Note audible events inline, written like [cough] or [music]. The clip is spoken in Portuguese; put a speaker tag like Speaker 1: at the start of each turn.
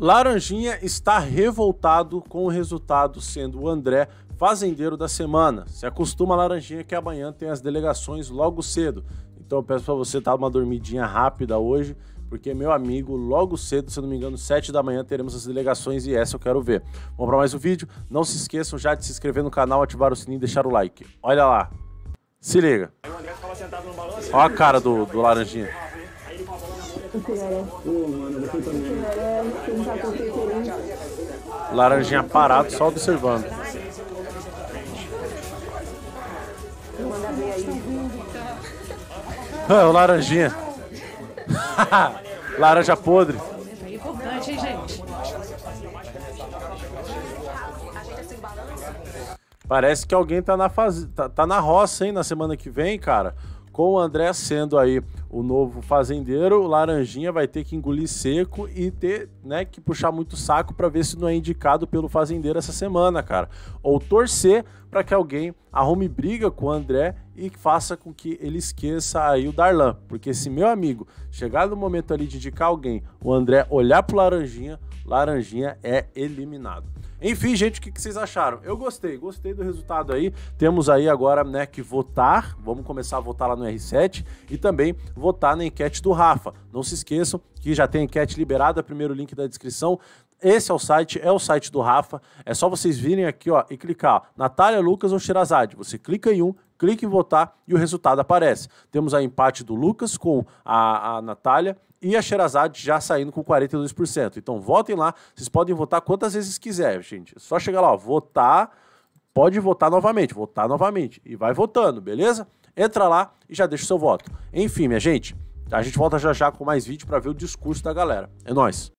Speaker 1: Laranjinha está revoltado com o resultado, sendo o André fazendeiro da semana. Se acostuma Laranjinha que amanhã tem as delegações logo cedo. Então eu peço para você dar uma dormidinha rápida hoje, porque meu amigo, logo cedo, se não me engano, 7 da manhã teremos as delegações e essa eu quero ver. Vamos para mais um vídeo? Não se esqueçam já de se inscrever no canal, ativar o sininho e deixar o like. Olha lá. Se liga. Olha a cara do, do Laranjinha. Laranjinha parado, só observando. Ah, o laranjinha. [laughs] Laranja podre. É importante, hein, gente? Parece que alguém tá na, faz... tá, tá na roça, hein, na semana que vem, cara com o André sendo aí o novo fazendeiro, o Laranjinha vai ter que engolir seco e ter, né, que puxar muito saco para ver se não é indicado pelo fazendeiro essa semana, cara. Ou torcer para que alguém arrume briga com o André e faça com que ele esqueça aí o Darlan, porque se meu amigo chegar no momento ali de indicar alguém, o André olhar pro Laranjinha, Laranjinha é eliminado. Enfim, gente, o que, vocês acharam? Eu gostei, gostei do resultado aí. Temos aí agora, né, que votar. Vamos começar a votar lá no R7 e também votar na enquete do Rafa. Não se esqueçam que já tem enquete liberada, primeiro link da descrição. Esse é o site, é o site do Rafa. É só vocês virem aqui ó, e clicar Natália Lucas ou Shirazade. Você clica em um, clica em votar e o resultado aparece. Temos a empate do Lucas com a, a Natália e a Xerazade já saindo com 42%. Então votem lá, vocês podem votar quantas vezes quiser, gente. É só chegar lá, ó, votar, pode votar novamente, votar novamente e vai votando, beleza? Entra lá e já deixa o seu voto. Enfim, minha gente, a gente volta já já com mais vídeo para ver o discurso da galera. É nós.